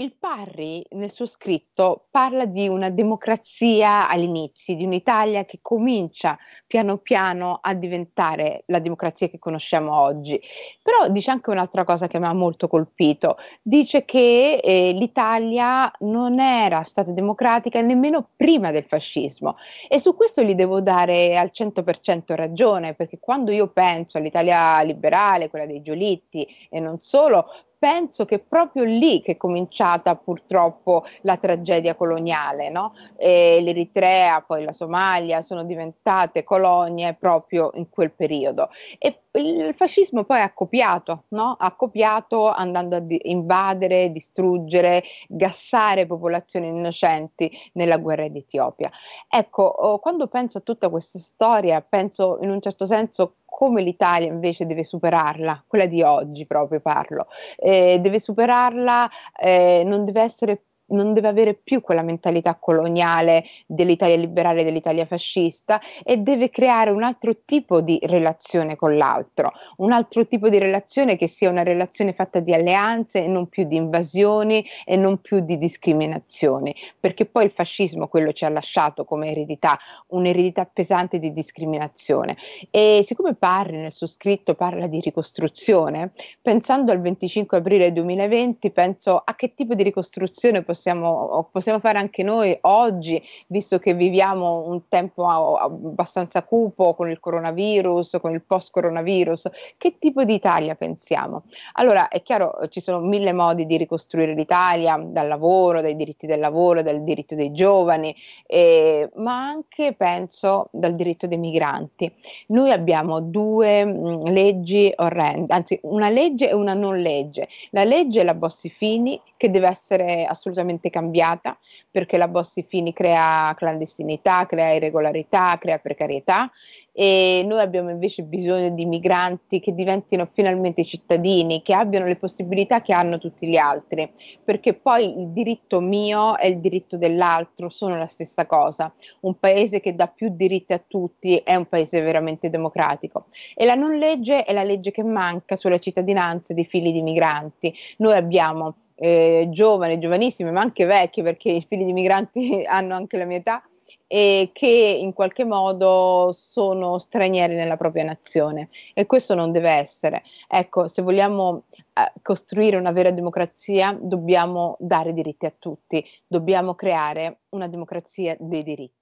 Il Parri nel suo scritto parla di una democrazia all'inizio, di un'Italia che comincia piano piano a diventare la democrazia che conosciamo oggi. Però dice anche un'altra cosa che mi ha molto colpito. Dice che eh, l'Italia non era stata democratica nemmeno prima del fascismo e su questo gli devo dare al 100% ragione, perché quando io penso all'Italia liberale, quella dei Giolitti e non solo, penso che è proprio lì che è cominciata purtroppo la tragedia coloniale. No? L'Eritrea, poi la Somalia sono diventate colonie proprio in quel periodo. E il fascismo poi ha copiato, no? ha copiato andando a di- invadere, distruggere, gassare popolazioni innocenti nella guerra Etiopia. Ecco, oh, quando penso a tutta questa storia, penso in un certo senso come l'Italia invece deve superarla, quella di oggi proprio parlo, eh, deve superarla, eh, non deve essere più non deve avere più quella mentalità coloniale dell'Italia liberale, dell'Italia fascista e deve creare un altro tipo di relazione con l'altro, un altro tipo di relazione che sia una relazione fatta di alleanze e non più di invasioni e non più di discriminazioni, perché poi il fascismo quello ci ha lasciato come eredità, un'eredità pesante di discriminazione. E siccome Parri nel suo scritto parla di ricostruzione, pensando al 25 aprile 2020, penso a che tipo di ricostruzione possiamo possiamo, possiamo fare anche noi oggi, visto che viviamo un tempo abbastanza cupo con il coronavirus, con il post-coronavirus? Che tipo di Italia pensiamo? Allora, è chiaro, ci sono mille modi di ricostruire l'Italia, dal lavoro, dai diritti del lavoro, dal diritto dei giovani, eh, ma anche, penso, dal diritto dei migranti. Noi abbiamo due mh, mm, leggi orrende, anzi una legge e una non legge. La legge è la Bossi Fini, che deve essere assolutamente completamente cambiata perché la Bossi Fini crea clandestinità, crea irregolarità, crea precarietà e noi abbiamo invece bisogno di migranti che diventino finalmente cittadini, che abbiano le possibilità che hanno tutti gli altri, perché poi il diritto mio e il diritto dell'altro sono la stessa cosa. Un paese che dà più diritti a tutti è un paese veramente democratico e la non legge è la legge che manca sulla cittadinanza dei figli di migranti. Noi abbiamo eh, giovani, giovanissime, ma anche vecchie, perché i figli di migranti hanno anche la mia età, e che in qualche modo sono stranieri nella propria nazione e questo non deve essere. Ecco, se vogliamo eh, costruire una vera democrazia dobbiamo dare diritti a tutti, dobbiamo creare una democrazia dei diritti.